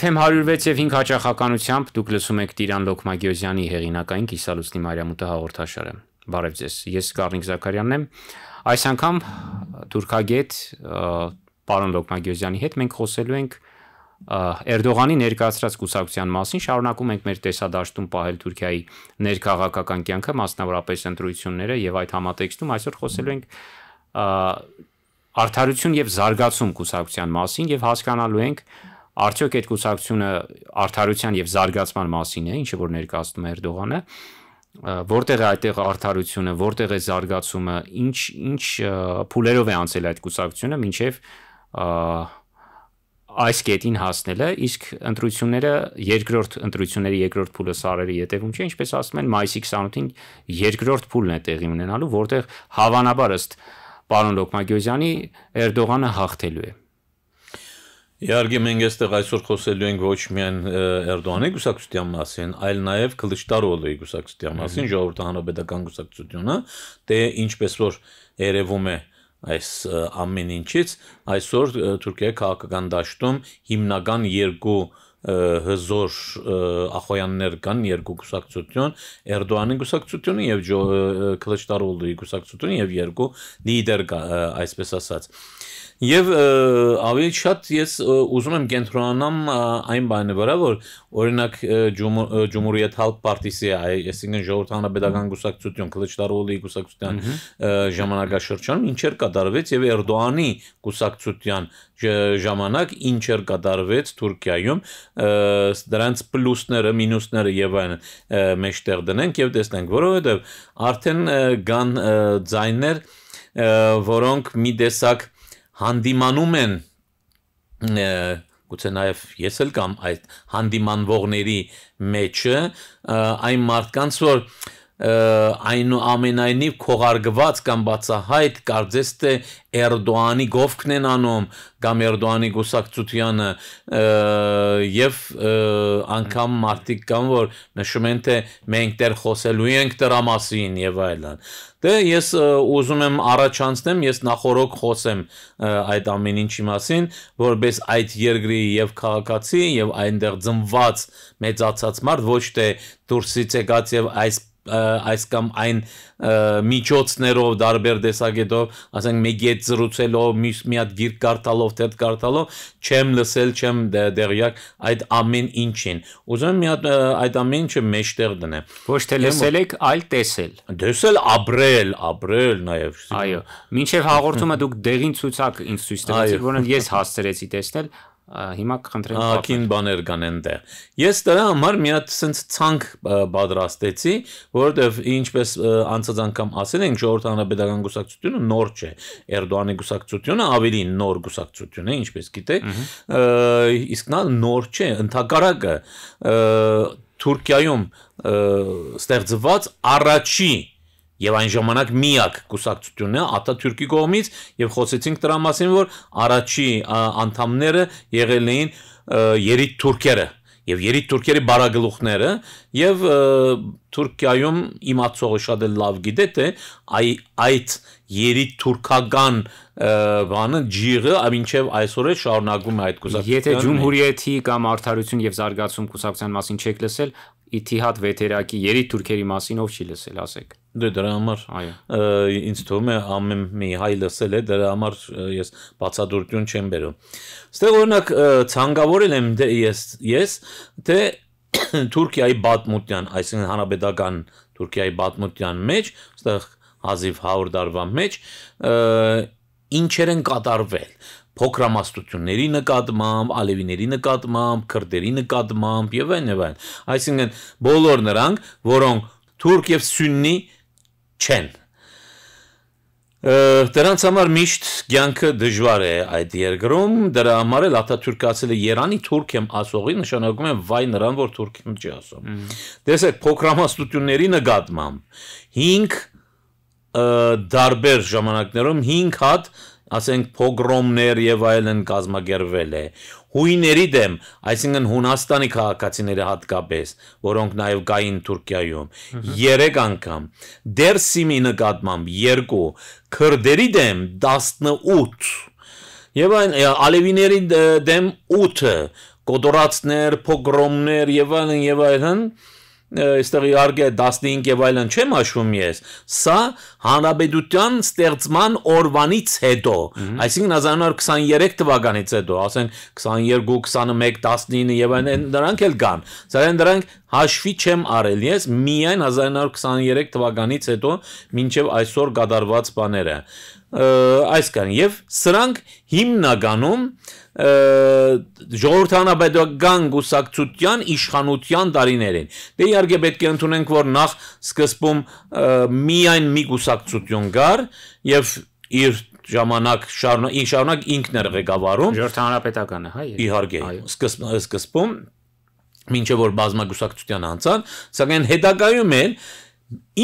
FM 106 եւ 5 հաճախականությամբ դուք լսում եք Տիրան Լոկմագյոզյանի հեղինակային Կիսալուսնի Մարիամուտը հաղորդաշարը։ Բարև ձեզ։ Ես Գառնիկ Զաքարյանն եմ։ Այս անգամ Թուրքագետ պարոն Լոկմագյոզյանի հետ մենք խոսելու ենք Էրդողանի ներկայացրած կուսակցության մասին շարունակում ենք մեր տեսադաշտում պահել Թուրքիայի ներքաղաքական կյանքը, մասնավորապես ընտրությունները եւ այդ համատեքստում այսօր խոսելու ենք արդարություն եւ զարգացում կուսակցության մասին եւ հասկանալու ենք, ենք Արդյոք այդ կուսակցությունը արդարության եւ զարգացման մասին է, ինչը որ ներկայացնում է Էրդողանը, որտեղ է այդտեղ արդարությունը, որտեղ է զարգացումը, ինչ ինչ փուլերով է անցել այդ կուսակցությունը, ինչեվ այս կետին հասնելը, իսկ ընտրությունները երկրորդ ընտրությունների երկրորդ փուլը սարերի յետևում չէ, ինչպես ասում են մայիսի 28-ին երկրորդ փուլն է տեղի ունենալու, որտեղ հավանաբար ըստ պարոն Լոկմագյոզյանի Էրդողանը հաղթելու է։ Իհարկե մենք այստեղ այսօր խոսելու ենք ոչ միայն Էրդողանի գուսակցության մասին, այլ նաև Կլիչտարովի գուսակցության մասին, ժողովրդի հանրապետական գուսակցությունը, թե ինչպես որ երևում է այս ամեն ինչից, այսօր Թուրքիայի քաղաքական դաշտում հիմնական երկու հզոր ախոյաններ կան երկու գուսակցություն Էրդողանի գուսակցությունը եւ Կլիչտարովի գուսակցությունը եւ երկու լիդեր այսպես ասած եւ ավելի շատ ես ուզում եմ կենտրոնանամ այն բանի վրա, որ օրինակ Ջումհուրիեթալ պարտիսի, այսինքն ժողովրդանա pedagogan գուսակցություն, Կլիչդարովի գուսակցության ժամանակաշրջանում ինչեր կատարվեց եւ Էրդողանի գուսակցության ժամանակ ինչեր կատարվեց Թուրքիայում, դրանց պլյուսները, մինուսները եւ այն մեջտեղ դնենք եւ տեսնենք, որովհետեւ արդեն կան ձայներ, որոնք մի տեսակ հանդիմանում են գուցե նաև ես էլ կամ այդ հանդիմանվողների մեջը այն մարդկանց որ այնուամենայնիվ քողարգված կամ բացահայտ կարծես թե Էրդոանի գովքն են անում կամ Էրդոանի գուսակցությանը եւ անգամ մարդիկ կան որ նշում են թե մենք դեռ խոսելու ենք դրա մասին եւ այլն դե ես ուզում եմ առաջանցնեմ ես նախորոք խոսեմ այդ ամեն ինչի մասին որպես այդ երկրի եւ քաղաքացի եւ այնտեղ ծնված մեծացած մարդ ոչ թե դուրսից եկած եւ այս այս կամ այն միջոցներով դարբեր դեսագետով, ասենք մեկ ետ զրուցելով, մի հատ գիրք կարդալով, թե կարդալով, չեմ լսել, չեմ դե, դեղյակ այդ ամեն ինչին։ Ուզում մի հատ այդ ամեն ինչը մեջտեղ դնեմ։ Ոչ թե լսել եք, այլ տեսել։ Դեսել ապրել, ապրել նաև։ Այո, մինչև հաղորդումը դուք դեղին ցուցակ ինձ ցույց տվեցիք, որոնց ես հասցրեցի տեսնել, հիմա կխնդրեմ ակին բաներ կան այնտեղ ես դրա համար մի հատ սենց ցանկ պատրաստեցի որովհետև ինչպես անցած անգամ ասել ենք ժողովրդ հանրապետական գուսակցությունը նոր չէ Էրդողանի գուսակցությունը ավելի նոր գուսակցություն է ինչպես գիտեք իսկ նա նոր չէ ընդհակարակը Թուրքիայում ստեղծված առաջին Եվ այն ժամանակ միակ կուսակցությունն է Աթաթյուրքի կողմից եւ խոսեցինք դրա մասին, որ առաջի անդամները եղել էին երիտ թուրքերը եւ երիտ թուրքերի բարագլուխները եւ Թուրքիայում իմացողը շատ է լավ գիտե թե այ այդ երիտ թուրքական բանը ջիղը ամինչև այսօր է շարունակվում այդ կուսակցությունը Եթե Ջումհուրիեթի կամ Արդարություն եւ Զարգացում կուսակցության մասին չեք լսել, Իթիհադ վետերակի երիտ թուրքերի մասին ով չի լսել, ասեք Դե դրա համար այո ինձ թվում է ամեն մի հայ լսել է դրա համար ես բացադրություն չեմ բերում։ Ստեղ օրինակ ցանկավորել եմ դե ես ես թե Թուրքիայի բադմուտյան, այսինքն հանրապետական Թուրքիայի բադմուտյան մեջ, ստեղ հազիվ 100 տարվա մեջ ինչեր են կատարվել փոքրամասնությունների նկատմամբ, ալևիների նկատմամբ, քրդերի նկատմամբ եւ այլն եւ այլն։ Այսինքն բոլոր նրանք, որոնք թուրք եւ սուննի չեն։ Դրանց համար միշտ ցանկը դժվար է այդ երկրում, դրա համար էլ Աթաթուրքացել է Երանի թուրք եմ ասողի նշանակում է վայ նրան, որ թուրք եմ չի ասում։ Տեսեք, փոքրամասնությունների նկատմամբ 5 դարբեր ժամանակներում 5 հատ ասենք փոգրոմներ եւ այլն կազմակերպվել է հույների դեմ, այսինքն Հունաստանի քաղաքացիները հատկապես, որոնք նաև կային Թուրքիայում 3 անգամ, Դերսիմի նկատմամբ 2, քրդերի դեմ 18 եւ այն ալևիների դեմ 8 կոտորածներ, փոգրոմներ եւ այլն եւ այլն այլ, այստեղ իհարկե 15 եւ այլն չեմ հաշվում ես սա հանրապետության ստեղծման օրվանից հետո այսինքն 1923 թվականից հետո ասեն 22 21 19 եւ այլն նրանք էլ կան սակայն նրանք հաշվի չեմ արել ես միայն 1923 թվականից հետո մինչև այսօր կատարված բաները այս կան եւ սրանք հիմնականում ժողովրդանաբեդական գուսակցության իշխանության տարիներ են։ Դե իհարկե պետք է ընդունենք, որ նախ սկզբում միայն մի գուսակցություն կար եւ իր ժամանակ շարունակ ին շարունակ ինքն էր ղեկավարում։ Ժողովրդանաբեդականը, հա։ Իհարկե, սկզբ սկզբում ոչ որ բազմագուսակցության անցան, սակայն հետագայում էլ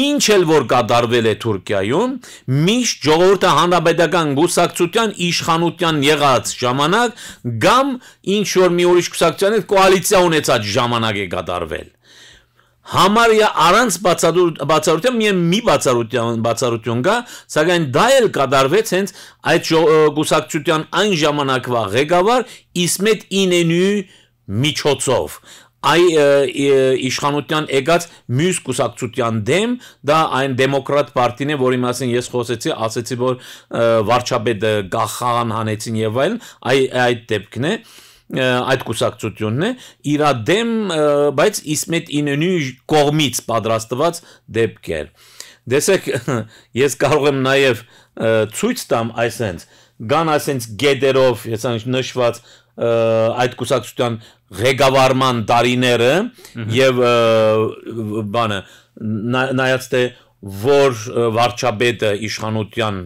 ինչ էլ որ կատարվել է Թուրքիայում, միշտ ժողովրդը հանրապետական գուսակցության իշխանության եղած ժամանակ կամ ինչ որ մի ուրիշ գուսակցության հետ կոալիցիա ունեցած ժամանակ է կատարվել։ Համարյա առանց բացառության միայն մի բացառություն բացառություն կա, սակայն դա էլ կատարվեց հենց այդ գուսակցության այն ժամանակվա ղեկավար Իսմետ Ինենյու միջոցով այ իշխանության եկած մյուս կուսակցության դեմ դա այն դեմոկրատ պարտին է, որի մասին ես խոսեցի, ասացի որ վարչապետը գախան հանեցին եւ այլն, այ այդ դեպքն է այդ կուսակցությունն է իրա դեմ բայց իսմետ իննի կողմից պատրաստված դեպքեր դեսեք ես կարող եմ նաև ցույց տամ այսենց գան այսենց գեդերով այսպես նշված այդ կուսակցության ղեկավարման տարիները եւ բանը նայած թե որ վարչապետը իշխանության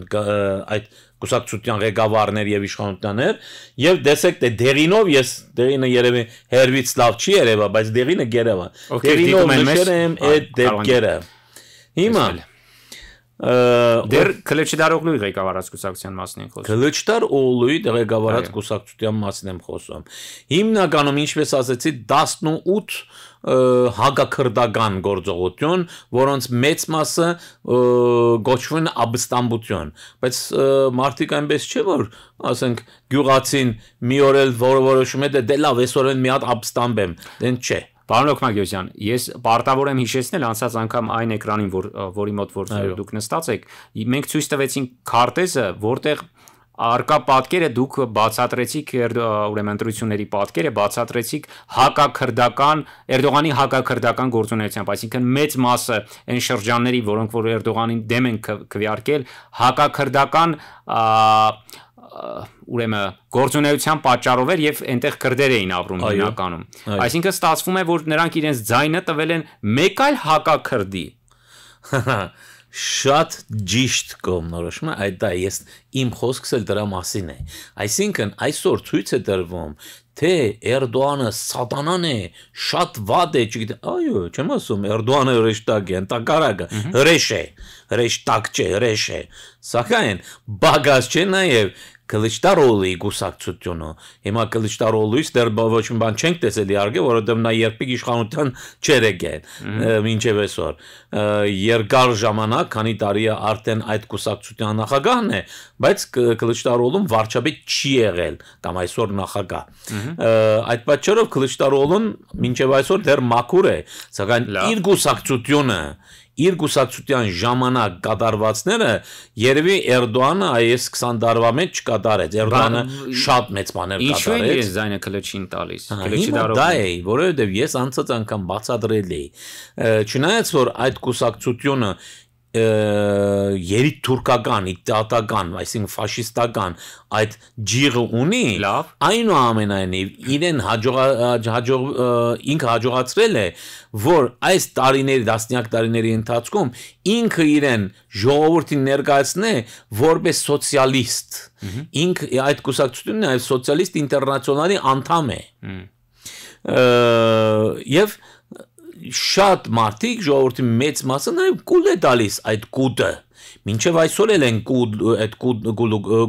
այդ կուսակցության ղեկավարներ եւ իշխանությաներ եւ դեսեք թե դերինով ես դերինը երևի հերվից լավ չի երևա բայց դերինը գերավա դերինով նշել եմ այդ դեպքերը հիմա Դեր Քլեչդարօղլուի ղեկավարած կուսակցության մասին են խոսում։ Քլեչդարօղլուի ղեկավարած կուսակցության մասին եմ խոսում։ Հիմնականում, ինչպես ասացի, 18 հագակրդական գործողություն, որոնց մեծ մասը գոչվում են աբստամբություն, բայց մարդիկ այնպես չէ որ, ասենք, գյուղացին մի օր էլ որոշում է դե, դե լավ, այսօր են մի հատ աբստամբեմ, դեն չէ։ Պարոն Օկնագյոսյան, ես պարտավոր եմ հիշեցնել անցած անգամ այն էկրանին, որ որի մոտ որ դուք նստած եք, մենք ցույց տվեցինք քարտեզը, որտեղ արկա պատկերը դուք բացատրեցիք ուրեմն ընտրությունների պատկերը բացատրեցիք հակակրդական Էրդողանի հակակրդական գործունեությամբ, այսինքն մեծ մասը այն շրջանների, որոնք որ Էրդողանին դեմ են քվեարկել, հակակրդական ուրեմն գործունեության պատճառով էր եւ այնտեղ քրդեր էին ապրում հիմնականում։ Այսինքն ստացվում է, որ նրանք իրենց ձայնը տվել են մեկ այլ հակակրդի։ Շատ ճիշտ կողմնորոշում է, այդ դա ես իմ խոսքս էլ դրա մասին է։ Այսինքն այսօր ցույց է տրվում, թե Էրդողանը սատանան է, շատ վատ է, չգիտեմ, այո, չեմ ասում, Էրդողանը հրեշտակ է, ընտակարակը, հրեշ է, հրեշտակ չէ, հրեշ է։ Սակայն բագած չէ նաև Կլիչտարովի գուսակցությունը։ Հիմա Կլիչտարովից դեռ ոչ մի բան չենք տեսել իհարկե, որովհետև նա երբեք իշխանության չեր եկել մինչև այսօր։ Երկար ժամանակ, քանի տարի է արդեն այդ գուսակցության նախագահն է, բայց Կլիչտարովում վարչապետ չի եղել կամ այսօր նախագահ։ Այդ պատճառով Կլիչտարովն մինչև այսօր դեռ մաքուր է, սակայն իր գուսակցությունը իր գուսակցության ժամանակ կատարվածները երևի Էրդողանը այս 20 տարվա մեջ չկատարեց։ Էրդողանը շատ մեծ բաներ կատարեց։ Ինչու է դիզայնը քլեչին տալիս։ Քլեչի դարով։ Դա է, որովհետև ես անցած անգամ բացատրել էի։ Չնայած որ այդ գուսակցությունը երիտ թուրքական, իտատական, այսինքն ֆաշիստական այդ ջիղը ունի, այնուամենայնիվ իրեն հաջող հաջող ինքը հաջողացրել է, որ այս տարիների, դասնյակ տարիների ընթացքում ինքը իրեն ժողովրդին ներկայացնե որպես սոցիալիստ։ Ինքը այդ կուսակցությունն է, այս սոցիալիստ ինտերնացիոնալի անդամ է։ Եվ շատ մարդիկ ժողովրդի մեծ մասը նաև կուլ է տալիս այդ կուտը մինչև այսօր էլ են կուտ այդ կուտ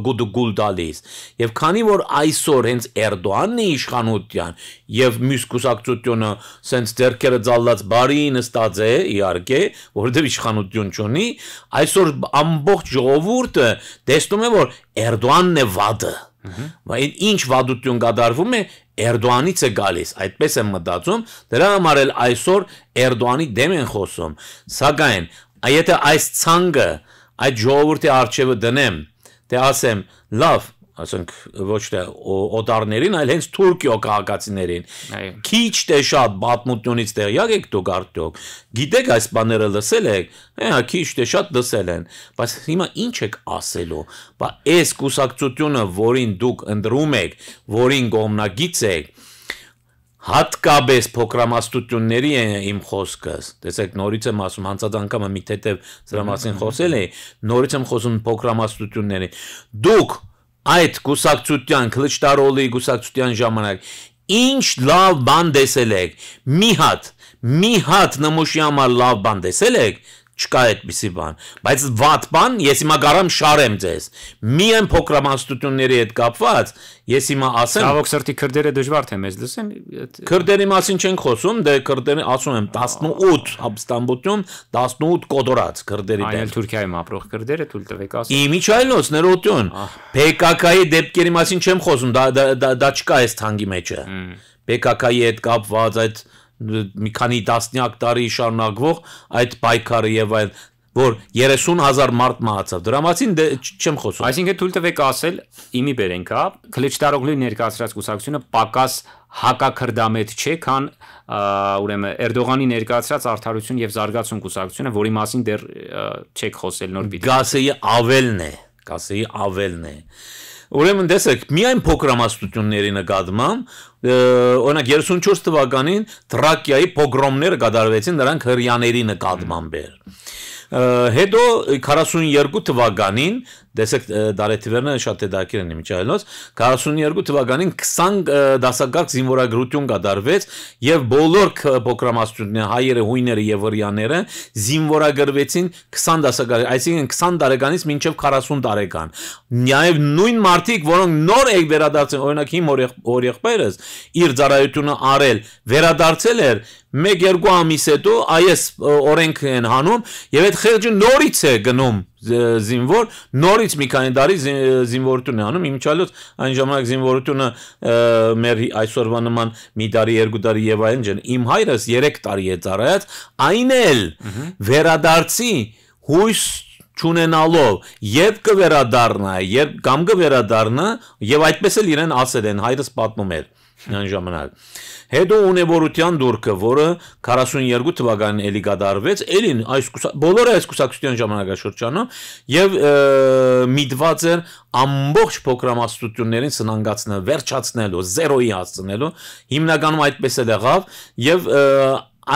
գուտ գուլ տալիս եւ քանի որ այսօր հենց Էրդոանն է իշխանության եւ մյուս կուսակցությունը սենց ձերքերը ցալած բարի նստած է իհարկե որովհետեւ իշխանություն չունի այսօր ամբողջ ժողովուրդը տեսնում է որ Էրդոանն է վատը Բայց ինչ վադություն կատարվում է Էրդոանից է գալիս, այդպես եմ մտածում, դրա համար էլ այսօր Էրդոանի դեմ են խոսում։ Սակայն, եթե այս ցանկը այդ ժողովրդի արժևը դնեմ, դե ասեմ, լավ, ասենք ոչ թե օտարներին, այլ հենց Թուրքիո քաղաքացիներին։ Քիչ թե շատ բաթմունքից տեղյակ եք դուք արդյոք։ Գիտեք այս բաները լսել եք, հա քիչ թե շատ լսել են, բայց հիմա ի՞նչ եք ասելու։ Բա այս կուսակցությունը, որին դուք ընդրում եք, որին կողմնագից եք, հատկապես փոքրամասնությունների է իմ խոսքս։ Տեսեք, նորից եմ ասում, հանցած անգամը մի թեթև սրա մասին խոսել էի, նորից եմ խոսում փոքրամասնությունների։ Դուք այդ գուսակցության քլիչտարոլի գուսակցության ժամանակ ինչ լավ բան տեսել եք մի հատ մի հատ նմուշի համար լավ բան տեսել եք չկա այդպիսի բան, բայց վատ բան, ես հիմա գարամ շարեմ ձեզ։ Միայն փոքրամասնությունների հետ կապված, ես հիմա ասեմ, ցավոք սրտի քրդերը դժվար թե մեզ լսեն։ Քրդերի մասին չենք խոսում, դե քրդերը ասում եմ 18 հաբստամբություն, 18 կոդորած քրդերի դեպքը։ Այլ Թուրքիայում ապրող քրդերը թույլ տվեք ասում։ Իմիջայլոս ներողություն։ PKK-ի դեպքերի մասին չեմ խոսում, դա դա չկա այս թանգի մեջը։ PKK-ի հետ կապված այդ մի քանի տասնյակ տարի շարունակվող այդ պայքարը եւ այլ որ 30000 մարդ մահացավ։ Դրա մասին դե չեմ խոսում։ Այսինքն թույլ տվեք ասել, իմի բերենք, հա, Քլիչտարոգլի ներկայացրած կուսակցությունը պակաս հակակրդամետ չէ, քան ուրեմն Էրդողանի ներկայացրած արդարություն եւ զարգացում կուսակցությունը, որի մասին դեռ չեք խոսել նոր բիթ։ Գասեի ավելն է, գասեի ավելն է։ Ա, Ուրեմն տեսեք, միայն փոքրամասնությունների նկատմամբ, օրինակ 34 թվականին Թրակիայի պոգրոմները կատարվեցին նրանք հрьяաների նկատմամբ։ Հետո 42 թվականին Դեսեք դարեթիվերները շատ դակեր են միջայլոց 42 թվականին 20 դասակարգ զինվորագրություն կատարվեց եւ բոլոր փոկրամասությունները հայերը, հույները եւ վրյաները զինվորագրվեցին 20 դասակարգ, այսինքն 20 տարեկանից մինչեւ 40 տարեկան։ Նաեւ նույն մարդիկ, որոնք նոր եք վերադարձել, օրինակ իմ օրեղբայրս իր ծառայությունը արել, վերադարձել էր 1-2 ամիս հետո այս օրենք են հանում եւ այդ խերջը նորից է գնում զինվոր նորից մի քանի տարի զինվորություն է անում իմիջալոց այն ժամանակ զինվորությունը մեր այսօրվա նման մի տարի երկու տարի եւ այն ջան իմ հայրս 3 տարի է ծառայած այն էլ վերադարձի հույս չունենալով երբ կվերադառնա երբ կամ կվերադառնա եւ այդպես էլ իրեն ասել են հայրս պատմում էր անժամանակ։ Հետո ունեվորության դուրքը, որը 42 թվականին էլի գդարվեց, էլին այս բոլորը այս կուսակցության ժամանակաշրջանում եւ միտված էր ամբողջ ռոգրամաստություններին սնանկացնել, վերջացնելու, զերոյի հասցնելու։ Հիմնականում այդպես էլ եղավ եւ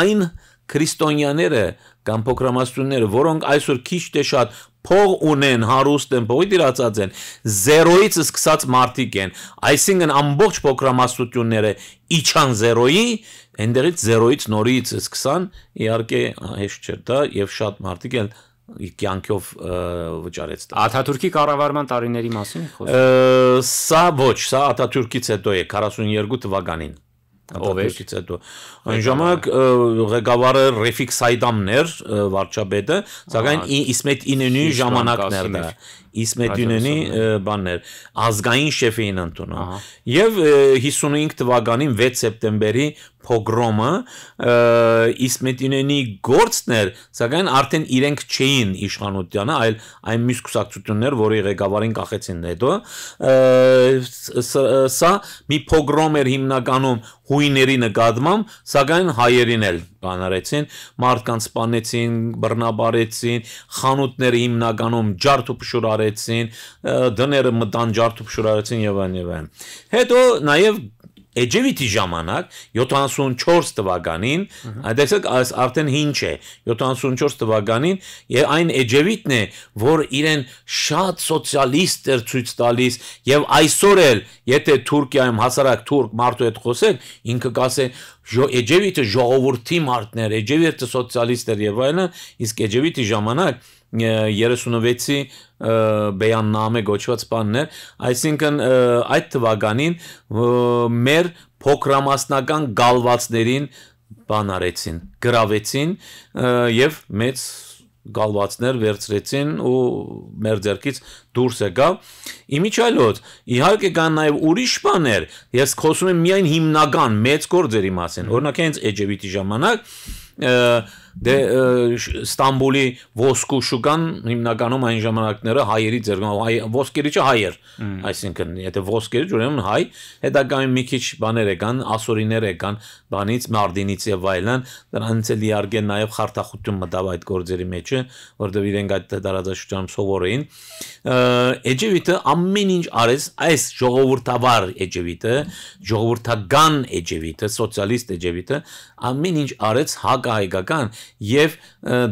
այն քրիստոնյաները կամ փոքրամասնությունները, որոնք այսօր քիչ թե շատ փող ունեն, հարուստ են, փողի դիրացած են, զերոյից սկսած մարդիկ են։ Այսինքն ամբողջ փոքրամասնությունները իջան զերոյի, այնտեղից զերոյից նորից սկսան, իհարկե հեշտ չէ դա եւ շատ մարդիկ են կյանքով վճարեց դա։ Աթաթուրքի կառավարման տարիների մասին խոսքը։ Սա ոչ, սա Աթաթուրքից հետո է 42 թվականին։ Ովեքից հետո։ Այն ժամանակ ղեկավարը Ռեֆիկ Սայդամներ վարչապետը, սակայն Իսմետ Ինենի ժամանակներ դա։ Իսմետ Ինենի բաններ ազգային շեֆ էին ընդունում։ Եվ 55 թվականին 6 սեպտեմբերի փոգրոմը Իսմետինենի գործներ, սակայն արդեն իրենք չէին իշխանությունը, այլ այն մյուս կուսակցություններ, որի ղեկավարին կախեցին հետո, սա մի փոգրոմ էր հիմնականում հույների նկատմամբ, սակայն հայերին էլ բանարեցին, մարդկանց սպանեցին, բռնաբարեցին, խանութները հիմնականում ջարդուփշուր արեցին, դները մտան ջարդուփշուր արեցին եւ այն եւ այն։ Հետո նաեւ Էջևիտի ժամանակ 74 թվականին, այդտեղ այս արդեն 5 է, 74 թվականին եւ այն Էջևիտն է, որ իրեն շատ սոցիալիստ էր ցույց տալիս եւ այսօր էլ, եթե Թուրքիայում հասարակ թուրք մարդու հետ խոսեք, ինքը կասե Էջևիտը ժողովրդի մարդն էր, Էջևիտը սոցիալիստ էր եւ այլն, իսկ Էջևիտի ժամանակ 36-ի բեյաննամե գոչված բանն է, այսինքն այդ թվականին մեր փոքրամասնական գալվածներին բան արեցին, գրավեցին եւ մեծ գալվածներ վերցրեցին ու մեր ձեռքից դուրս եկավ։ Իմիջայլոց իհարկե կան նաև ուրիշ բաներ։ Ես խոսում եմ միայն հիմնական մեծ գործերի մասին։ Օրինակ հենց Էջևիտի ժամանակ Դե Ստամբուլի ոսկու շուկան հիմնականում այն ժամանակները հայերի ձեռքով, հայ ոսկերիչը հայեր, այսինքն եթե ոսկերիչ ուրեմն հայ, հետագայում մի քիչ բաներ եկան, ասորիներ եկան, բանից Մարդինից եւ այլն, դրանից էլ իհարկե նաեւ խարտախություն մտավ այդ գործերի մեջը, որտեղ իրենք այդ դարաձաշությամբ սովոր էին։ Էջևիտը ամեն ինչ արեց այս ժողովրդավար Էջևիտը, ժողովրդական Էջևիտը, սոցիալիստ Էջևիտը ամեն ինչ արեց հակահայկական եւ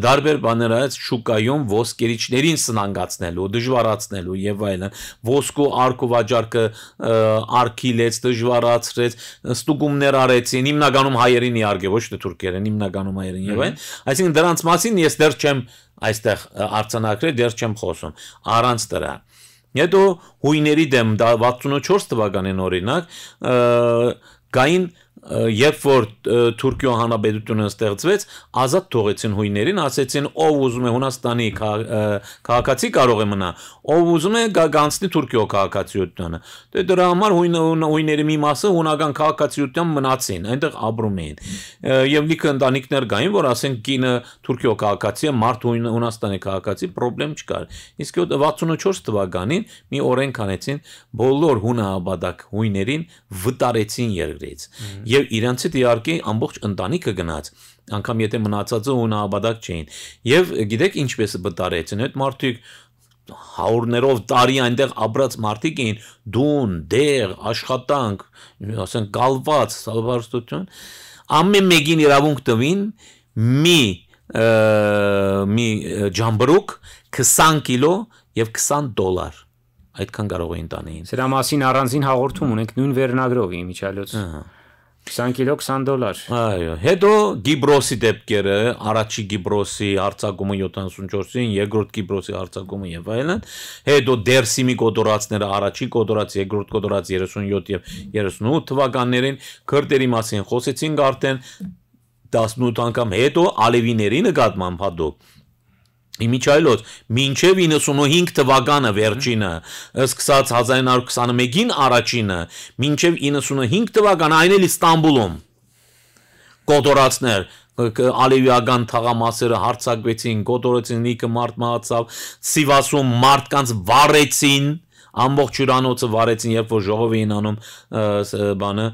դարբեր բաներայից շուկայում ոսկերիչներին սնանգացնելու, դժվարացնելու եւ այլն։ Ոսկու արկու վաճառքը արկիլեց, դժվարացրեց, ստուգումներ արեցին, հիմնականում հայերին իհարկե, ոչ թե թուրքերեն, հիմնականում հայերին եւ այլն։ Այսինքն դրանց մասին ես դեռ չեմ այստեղ արցանակրել, դեռ չեմ խոսում առանց դրա։ Հետո հույների դեմ 64 թվականին օրինակ գային երբ որ Թուրքիո հանրապետությունը ստեղծվեց, ազատ թողեցին հույներին, ասեցին, ով ուզում է Հունաստանի քաղաքացի կարող է մնա, ով ուզում է գանցնի Թուրքիո քաղաքացիությունը։ Դե դրա համար հույների մի մասը հունական քաղաքացիությամբ մնացին, այնտեղ ապրում էին։ Եվ լիքը ընտանիքներ կային, որ ասենք կինը Թուրքիո քաղաքացի է, մարդ Հունաստանի քաղաքացի, խնդրեմ չկար։ Իսկ 64 թվականին մի օրենք անեցին բոլոր հունահաբադակ հույներին վտարեցին երկրից։ Եվ իրանցի դիարկի ամբողջ ընտանիքը գնաց, անկամ եթե մնացածը ու նաբադակ չէին։ Եվ գիտեք ինչպես բտարեցին այդ մարդիկ հաուրներով տարի այնտեղ ապրած մարդիկ էին դուն, դեղ, աշխատանք, ասենք գալված, սալվարստություն, ամեն մեկին իրավունք տվին մի մի ջամբրուկ 20 կիլո եւ 20 դոլար այդքան կարող էին տանեին։ Սրա մասին առանձին հաղորդում ունենք նույն վերնագրով իմիջալյոց։ Ահա։ 20 կիլո 20 դոլար։ Այո, հետո Գիբրոսի դեպքերը, առաջի Գիբրոսի հարցակումը 74-ին, երկրորդ Գիբրոսի հարցակումը եւ այլն, հետո Դերսիմի կոտորածները, առաջի կոտորած, երկրորդ կոտորած 37 եւ 38 թվականներին քրտերի մասին խոսեցինք արդեն 18 անգամ հետո Ալևիների նկատմամբ հատո Իմիջայլոց, մինչև 95 թվականը վերջինը, սկսած 1921-ին առաջինը, մինչև 95 թվականը այն էլ Իստանբուլում կոտորածներ ալևիական թաղամասերը հարցակվեցին, կոտորեցին, լիքը մարդ մահացավ, Սիվասում մարդկանց վառեցին, մարդ ամբողջ հյուրանոցը վարեցին, երբ որ ժողով էին անում բանը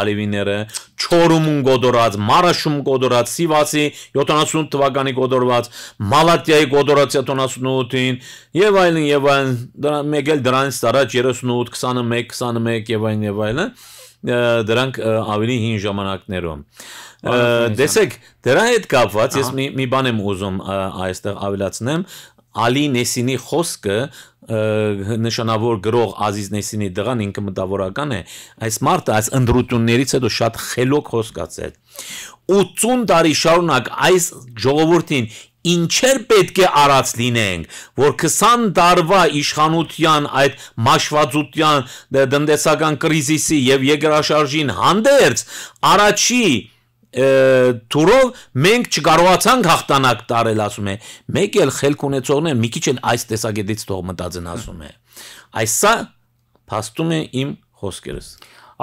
արևիները, Չորումուն գոդորած, Մարաշում գոդորած, Սիվասի 78 թվականի գոդորված, Մալատիայի գոդորած 78-ին եւ այլն եւ այլն, դրա մեկ էլ դրանից առաջ 38, 21, 21 եւ այլն եւ այլն դրանք ավելի հին ժամանակներում։ Դեսեք, դրա հետ կապված ես մի մի բան եմ ուզում այստեղ ավելացնեմ, Ալի Նեսինի խոսքը նշանավոր գրող Ազիզ Նեսինի դղան ինքը մտավորական է այս մարտը այս ընդրություններից հետո շատ խելոք խոսքած է 80 տարի շարունակ այս ժողովրդին ինչեր պետք է առած լինենք, որ 20 տարվա իշխանության այդ մաշվածության դնդեսական կրիզիսի եւ երկրաշարժին հանդերձ առաջի թուրով մենք չկարողացանք հաղթանակ տարել, ասում է։ Մեկ էլ խելք ունեցողները մի քիչ էլ այս տեսակետից թող մտածեն, ասում է։ Այսա փաստում է իմ խոսքերս։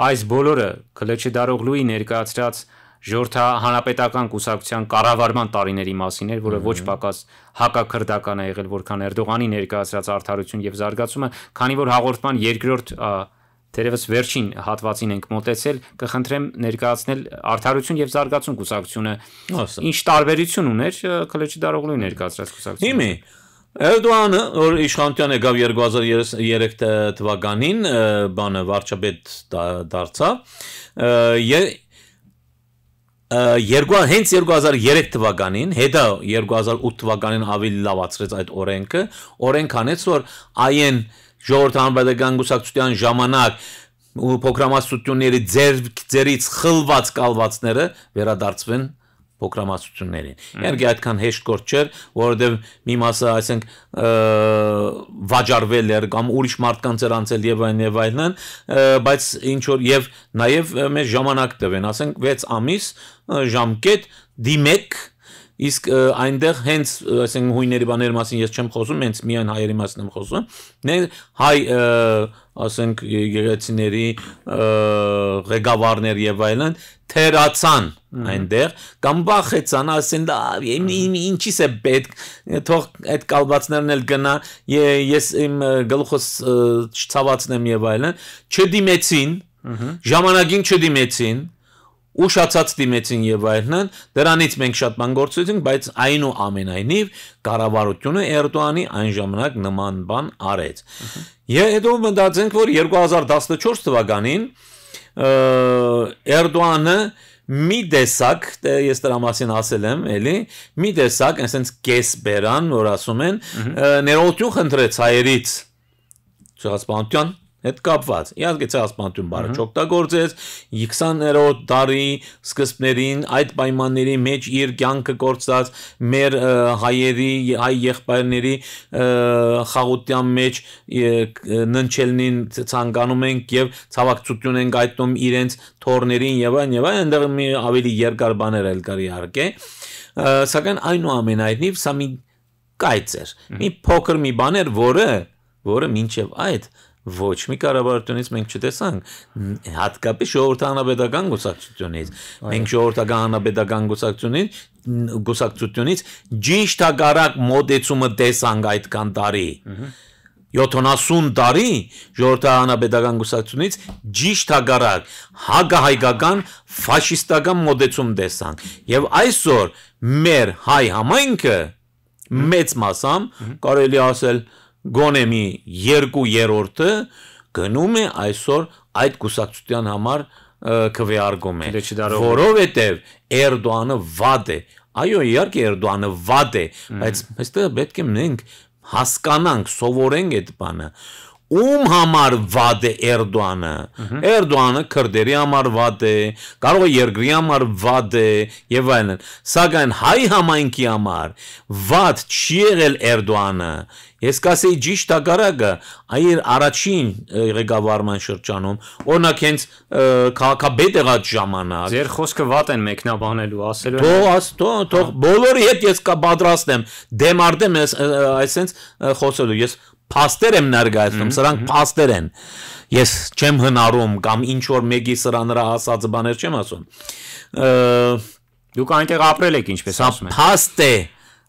Այս բոլորը Քլեչեդարօղլուի ներկայացրած ժողովրդա հանրապետական կուսակցության կառավարման տարիների մասին էր, որը ոչ պակաս հակակրդական է եղել, որքան Էրդողանի ներկայացրած արդարություն եւ զարգացումը, քանի որ հաղորդման երկրորդ Տերևս վերջին հատվածին ենք մտածել, կխնդրեմ ներկայացնել արդարություն եւ զարգացում կուսակցությունը։ Ինչ տարբերություն ուներ Քլեչիդարօղլուի ներկայացրած կուսակցությունը։ Իմի Էրդոանը, որ իշխանության եկավ 2003 թվականին, բանը վարչապետ դարձավ, եւ երկու հենց 2003 թվականին, հետո 2008 թվականին ավելի լավացրեց այդ օրենքը, օրենք անեց որ այն ժողովրդ հանրապետական գուսակցության ժամանակ ու փոքրամասնությունների ձեր ձերից խլված կալվածները վերադարձվեն փոքրամասնություններին։ Իհարկե այդքան հեշտ գործ չէր, որովհետև մի մասը, այսենք, վաճառվել էր կամ ուրիշ մարդկանց էր անցել եւ այն եւ այլն, բայց ինչ որ եւ նաեւ մեր ժամանակ տվեն, ասենք 6 ամիս ժամկետ դիմեք Իսկ այնտեղ հենց այսինքն հույների բաների մասին ես չեմ խոսում, հենց միայն հայերի մասին եմ խոսում։ Ներ հայ ասենք գեղեցիների ղեկավարներ եւ այլն թերացան այնտեղ կամ բախեցան ասեն դա ինչի՞ս է պետք թող այդ կալվածներն էլ գնա ես իմ գլուխս չցավացնեմ եւ այլն չդիմեցին ժամանակին չդիմեցին ուշացած դիմեցին եւ այլն դրանից մենք շատ բան գործեցինք բայց այնուամենայնիվ կառավարությունը Էրդողանի այն ժամանակ նման բան արեց եւ հետո մտածենք որ 2014 թվականին Էրդողանը մի տեսակ ես դրա մասին ասել եմ էլի մի տեսակ այսպես կեսբերան որ ասում են ներողություն խնդրեց հայերից ցեղասպանության հետ կապված։ Իհարկե ցեղասպանություն բառը չօգտագործեց 20-րդ դարի սկզբներին այդ պայմանների մեջ իր կյանքը կորցած մեր հայերի հայ եղբայրների խաղության մեջ ննչելնին ցանկանում ենք եւ ցավակցություն ենք այտնում իրենց թորներին եւ այն եւ այն այնտեղ մի ավելի երկար բաներ էլ կար իհարկե սակայն այնուամենայնիվ սա մի կայծ էր մի փոքր մի բան էր որը որը մինչև այդ ոչ մի կառավարությունից մենք չտեսանք հատկապես ժողովրդանաբեդական գործակցությունից մենք ժողովրդական հանրապետական գործակցությունից գործակցությունից ճիշտ հակառակ մոտեցումը տեսանք այդքան տարի 70 տարի ժողովրդանաբեդական գործակցությունից ճիշտ հակառակ հագահայկական ֆաշիստական մոտեցում տեսանք եւ այսօր մեր հայ համայնքը մեծ մասամբ կարելի ասել գոնե մի 2/3-ը գնում է այսօր այդ կուսակցության համար քվեարկում է որովհետև Էրդոանը վատ է այո իհարկե Էրդոանը վատ է բայց այստեղ պետք է մենք հասկանանք սովորենք այդ բանը ում համար վատ է Էրդոանը։ Էրդոանը քրդերի համար վատ է, կարող է երկրի համար վատ է եւ այլն։ Սակայն հայ համայնքի համար վատ չի եղել Էրդոանը։ Ես կասեի ճիշտ հակառակը, այլ առաջին ղեկավարման շրջանում, օրինակ հենց քաղաքաբեդ եղած ժամանակ։ Ձեր խոսքը վատ են մեկնաբանելու, ասելու են։ Թող, թող, թող բոլորի հետ ես կպատրաստ եմ դեմ արդեմ ես այսպես խոսելու։ Ես փաստեր եմ ներկայացնում, սրանք փաստեր են։ Ես չեմ հնարում կամ ինչ որ մեկի սրա նրա ասած բաներ չեմ ասում։ Դուք այնտեղ ապրել եք ինչպես ասում են։ Փաստ է։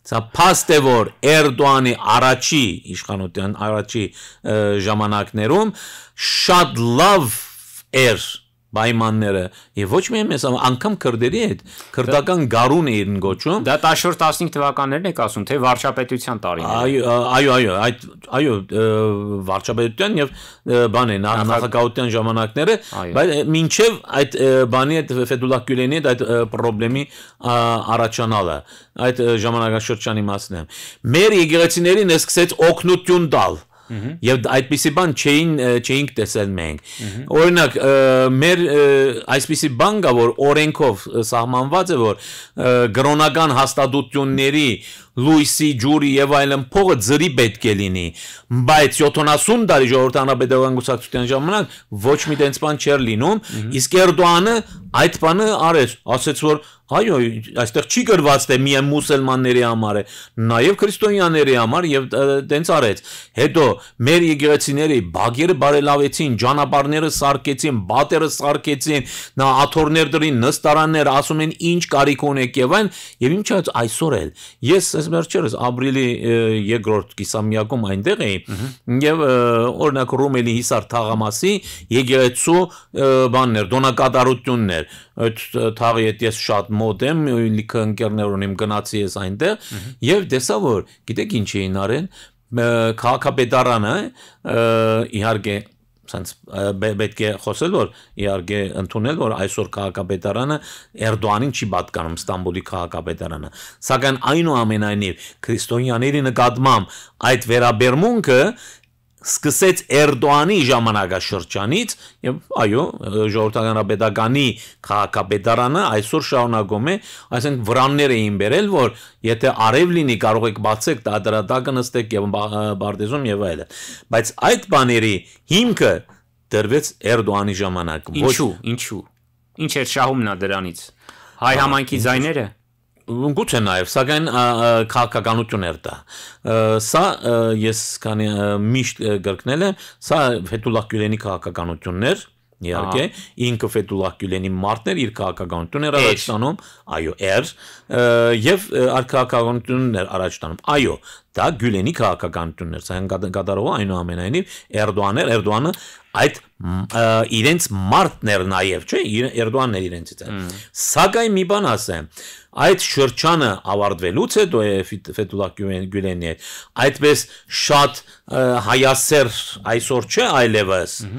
Սա փաստ է, որ Էրդոանի առաջի իշխանության առաջի ժամանակներում շատ լավ էր պայմանները եւ ոչ միայն մեզ անգամ քրդերի հետ քրդական գարուն է իրեն գոչում դա տաշոր 15 թվականներն եք ասում թե վարչապետության տարիները այո այո այդ այո վարչապետության եւ բան է նախագահության ժամանակները բայց մինչեւ այդ բանի հետ Ֆեդուլլա Գյուլենի հետ այդ խնդրեմի առաջանալը այդ ժամանակաշրջանի մասն է մեր եկեղեցիներին է սկսեց օկնություն տալ Եվ այդպիսի բան չէին չէինք տեսել մենք։ Օրինակ, մեր այսպիսի բան կա, որ օրենքով սահմանված է, որ գրոնական հաստատությունների լույսի, ջուրի եւ այլն փողը ծրի պետք է լինի, բայց 70 տարի ժողովրդի հանրապետական գուսակցության ժամանակ ոչ մի տենց բան չէր լինում, իսկ Էրդողանը այդ բանը արեց, ասաց որ այո, այստեղ չի գրված թե միայն մուսուլմանների համար է, նաև քրիստոնյաների համար եւ տենց արեց։ Հետո մեր եկեղեցիների բագերը բարելավեցին, ճանապարհները սարկեցին, բատերը սարկեցին, նա աթորներ դրին, նստարաններ, ասում են ինչ կարիք ունեք եւ այն, եւ ինչա այսօր էլ։ Ես ես վերջերս ապրիլի 2-րդ կիսամյակում այնտեղ էի եւ օրինակ Ռումելի Հիսար թաղամասի եկեղեցու բաններ, դոնակատարություններ, այդ թաղի հետ ես շատ մոտ եմ, լիքը ընկերներ ունեմ, գնացի ես այնտեղ եւ տեսա դե որ գիտեք ինչ էին արել քաղաքապետարանը իհարկե սենց պետք է խոսել որ իհարկե ընդունել որ այսօր քաղաքապետարանը Էրդոանին չի պատկանում Ստամբուլի քաղաքապետարանը սակայն այնուամենայնիվ քրիստոնյաների նկատմամբ այդ վերաբերմունքը սկսեց Էրդոանի ժամանակաշրջանից եւ այո ժողովրդականապետականի քաղաքապետարանը այսօր շարունակում է այսինքն վրաններ էին բերել որ եթե արև լինի կարող եք բացեք դատարատակը նստեք եւ բարտեզում եւ այլն բայց այդ բաների հիմքը դրվեց Էրդոանի ժամանակ ոչ ինչու ինչու ինչ էր շահում նա դրանից հայ համայնքի ձայները գուցե նաև, սակայն քաղաքականություն էր դա։ Սա ես քանի միշտ գրկնել եմ, սա հետուլախ գյուլենի քաղաքականությունն էր, Իհարկե, ինքը Ֆեդուլլահ Գյուլենի մարդն էր, իր քաղաքականությունն էր առաջ տանում, այո, էր, եւ արքաղաքականությունն էր առաջ տանում։ Այո, դա Գյուլենի քաղաքականությունն էր, սա կատարողը այնուամենայնիվ Էրդոանն էր, Էրդոանը այդ իրենց մարդն էր նաեւ, չէ՞, Էրդոանն էր իրենցից։ Սակայն մի բան ասեմ, այդ շրջանը ավարտվելուց հետո Ֆեդուլլահ Գյուլենի այդ այդպես շատ հայասեր այսօր չէ այլևս։ Ա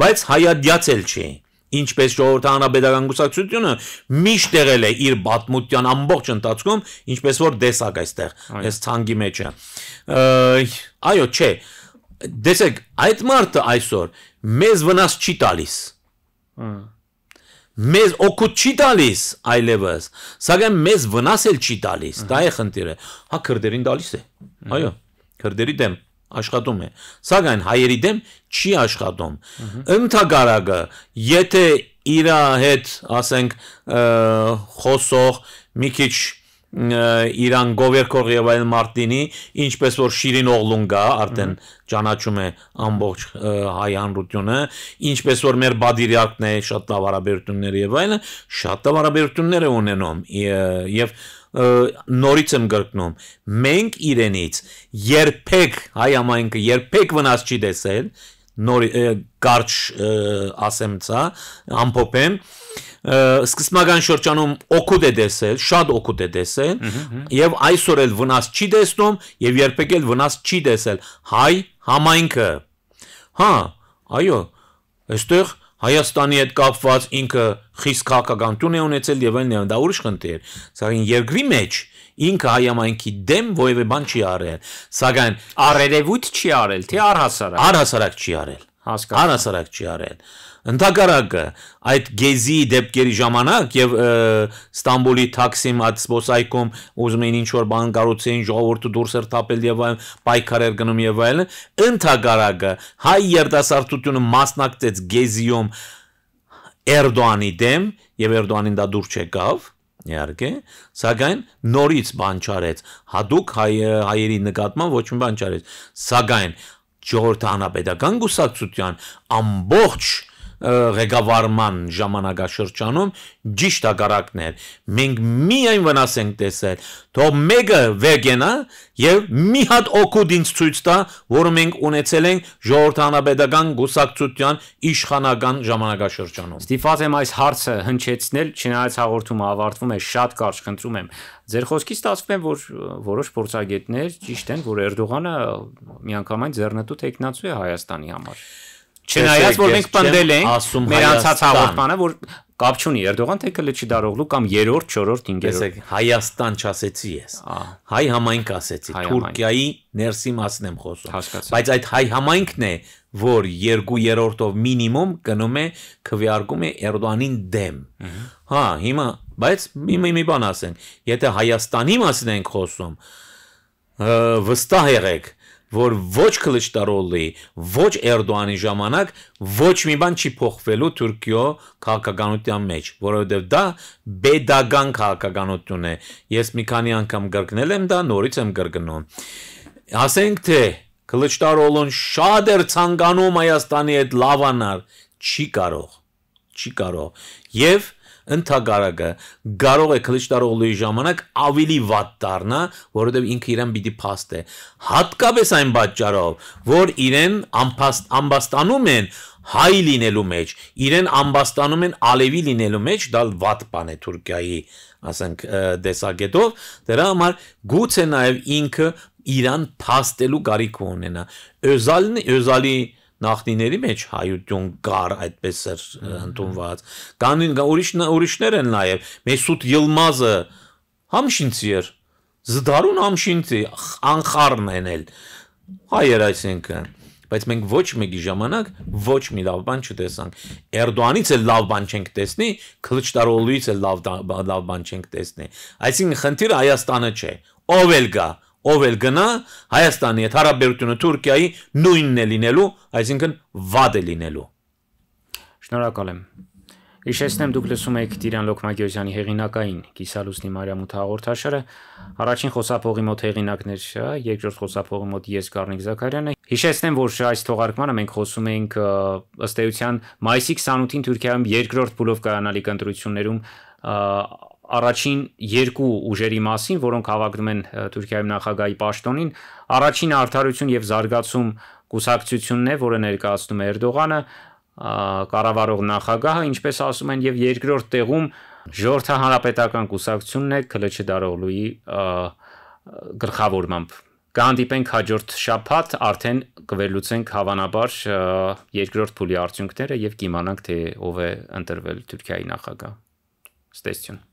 բայց հայադյաց էլ չէ։ Ինչպես ժողովրդանաբեդական գուսակցությունը միշտ եղել է իր բատմության ամբողջ ընթացքում, ինչպես որ դեսակ այստեղ, այս ցանգի մեջը։ Այո, չէ։ Դեսեք, այդ մարդը այսօր մեզ վնաս չի տալիս։ Մեզ օգուտ չի տալիս այլևս, սակայն մեզ վնաս էլ չի տալիս։ Դա է խնդիրը։ Հա քրդերին տալիս է։ Այո, քրդերի դեմ աշխատում է։ Սակայն հայերի դեմ չի աշխատում։ Ընթագարակը, եթե իր հետ, ասենք, խոսող մի քիչ Իրան Գովերքող եւ այլ Մարտինի, ինչպես որ Շիրին Օղլուն գա, արդեն ճանաչում է ամբողջ հայ հանրությունը, ինչպես որ մեր բադիրյակն է շատ լավ հարաբերություններ եւ այլն, շատ լավ հարաբերություններ է ունենում եւ և, և նորից եմ գրկնում մենք իրենից երբեք հայ համայնքը երբեք վնաս չի դեսել նոր կարճ ասեմ ցա ամփոփեմ սկսմական շրջանում օկուտ է դեսել, շատ օկուտ է դեսել եւ այսօր էլ վնաս չի դեսնում եւ երբեք էլ վնաս չի դեսել հայ համայնքը։ Հա, այո, այստեղ Հայաստանի հետ կապված ինքը խիստ քաղաքական տուն է ունեցել եւ այլն, դա ուրիշ խնդիր է։ Սակայն երկրի մեջ ինքը հայամայնքի դեմ որևէ բան չի արել։ Սակայն առերևույթ չի արել, թե առհասարակ։ Առհասարակ չի արել։ Հասկանալի։ Առհասարակ չի արել ընդհակառակը այդ գեզի դեպքերի ժամանակ եւ Ստամբուլի Թաքսիմ այդ սպոսայքում ուզում էին ինչ որ բան կառուցեին ժողովուրդը դուրս էր տապել եւ այլ պայքարեր գնում եւ այլն ընդհակառակը հայ երդասարտությունը մասնակցեց գեզիում Էրդոանի դեմ եւ Էրդոանին դա դուր չեկավ իհարկե սակայն նորից բան չարեց հadouk հայ, հայերի նկատմամբ ոչ մի բան չարեց սակայն ժողովրդանապետական գուսակցության ամբողջ ղեկավարման ժամանակաշրջանում ճիշտ հակառակներ։ Մենք միայն վնաս ենք տեսել, թող մեկը վերգենա եւ մի հատ օկուտ ինձ ցույց տա, որը մենք ունեցել ենք ժողովրդանաբեդական գուսակցության իշխանական ժամանակաշրջանում։ Ստիփած եմ այս հարցը հնչեցնել, չնայած հաղորդումը ավարտվում է շատ կարճ խնդրում եմ։ Ձեր խոսքի ստացվում է, որ որոշ փորձագետներ ճիշտ են, որ Էրդողանը միանգամայն ձեռնտու տեխնացու է Հայաստանի համար։ Չնայած որ մենք պնդել ենք մեր անցած հաղորդմանը, որ կապ չունի Էրդողան թե Կլիչիդարօղլու կամ 3-րդ, 4-րդ, 5-րդ։ Տեսեք, Հայաստան չասեցի ես։ Հայ համայնք ասեցի, Թուրքիայի ներսի մասն եմ խոսում։ Բայց այդ հայ համայնքն է, որ 2/3-ով մինիմում գնում է քվեարկում է Էրդողանին դեմ։ Հա, հիմա, բայց մի մի բան ասենք, եթե Հայաստանի մասին ենք խոսում, վստահ եղեք, որ ոչ Քլիչտարոլի, ոչ Էրդողանի ժամանակ ոչ մի բան չի փոխվելու Թուրքիո քաղաքականության մեջ, որովհետև դա pedagogan քաղաքականություն է։ Ես մի քանի անգամ գրկնել եմ դա, նորից եմ գրկնում։ Ասենք թե Քլիչտարոլն շատ էր ցանկանում Հայաստանի այդ լավանալ, չի կարող չի կարող։ Եվ ընդհակարակը կարող է Քլիչտարօղլուի ժամանակ ավելի վատ դառնա, որովհետև ինքը իրեն պիտի փաստե։ Հատկապես այն պատճառով, որ իրեն ամփաստ ամբաստանում են հայ լինելու մեջ, իրեն ամբաստանում են ալևի լինելու մեջ, դա վատ բան է Թուրքիայի, ասենք, դեսագետով, դրա համար գուցե նաև ինքը իրան փաստելու կարիք ունենա։ Özalni, Özali նախնիների մեջ հայություն կար այդպես էր ընդունված։ Կան ուրիշ ուրիշներ են նաև Մեսուտ Յիլմազը համշինցի էր։ Զդարուն համշինցի անխարն են էլ։ Հայեր այսինքն բայց մենք ոչ մեկի ժամանակ ոչ մի լավ բան չտեսանք։ Էրդոանից էլ լավ բան չենք տեսնի, Քլիչդարովլուից էլ լավ լավ բան չենք տեսնի։ Այսինքն խնդիրը Հայաստանը չէ, ով էլ գա, ով էլ գնա Հայաստանի հետ հարաբերությունը Թուրքիայի նույնն է լինելու, այսինքն վատ է լինելու։ Շնորհակալ եմ։ Իշեցնեմ դուք լսում եք Տիրան Լոկմագյոզյանի հեղինակային Կիսալուսնի Մարիամութ հաղորդաշարը։ Առաջին խոսափողի մոտ հեղինակներ շա, երկրորդ խոսափողի մոտ ես Կարնիկ Զաքարյանը։ Հիշեցնեմ, որ այս թողարկմանը մենք խոսում էինք ըստ էության մայիսի 28-ին Թուրքիայում երկրորդ փուլով կայանալիք ընտրություններում առաջին երկու ուժերի մասին, որոնք հավակնում են Թուրքիայում նախագահի պաշտոնին, առաջին արդարություն եւ զարգացում կուսակցությունն է, որը ներկայացնում է Էրդողանը, կառավարող նախագահը, ինչպես ասում են, եւ երկրորդ տեղում ժողովրդի հանրապետական կուսակցությունն է Քլչդարօղլուի գլխավորմամբ։ Կհանդիպենք հաջորդ շաբաթ, արդեն կվերլուծենք հավանաբար երկրորդ փուլի արդյունքները եւ կիմանանք թե ով է ընտրվել Թուրքիայի նախագահ։ Ստեսյուն